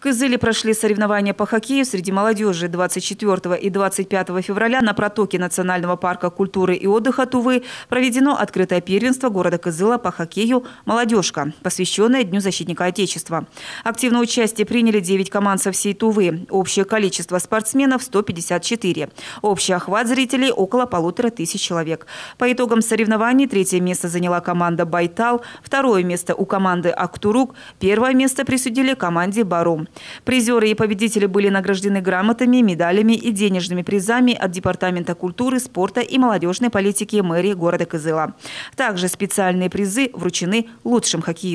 В Кызыле прошли соревнования по хоккею среди молодежи 24 и 25 февраля на протоке Национального парка культуры и отдыха Тувы проведено открытое первенство города Кызыла по хоккею «Молодежка», посвященное Дню защитника Отечества. Активное участие приняли 9 команд со всей Тувы. Общее количество спортсменов – 154. Общий охват зрителей – около полутора тысяч человек. По итогам соревнований третье место заняла команда «Байтал», второе место у команды «Актурук», первое место присудили команде «Барум». Призеры и победители были награждены грамотами, медалями и денежными призами от Департамента культуры, спорта и молодежной политики мэрии города Кызыла. Также специальные призы вручены лучшим хоккеистам.